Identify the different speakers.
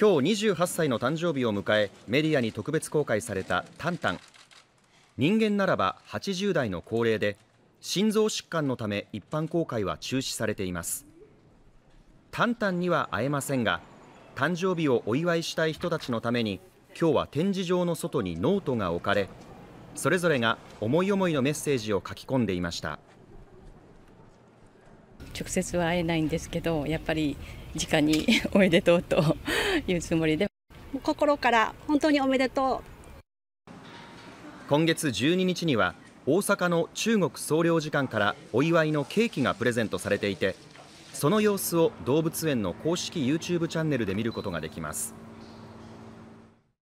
Speaker 1: 今日28歳の誕生日を迎えメディアに特別公開されたタンタン人間ならば80代の高齢で心臓疾患のため一般公開は中止されていますタンタンには会えませんが誕生日をお祝いしたい人たちのために今日は展示場の外にノートが置かれそれぞれが思い思いのメッセージを書き込んでいました。
Speaker 2: 直接は会えないんですけどやっぱり直に おめでとうというつもりで心から本当におめでとう
Speaker 1: 今月12日には大阪の中国総領事館からお祝いのケーキがプレゼントされていてその様子を動物園の公式 YouTube チャンネルで見ることができます。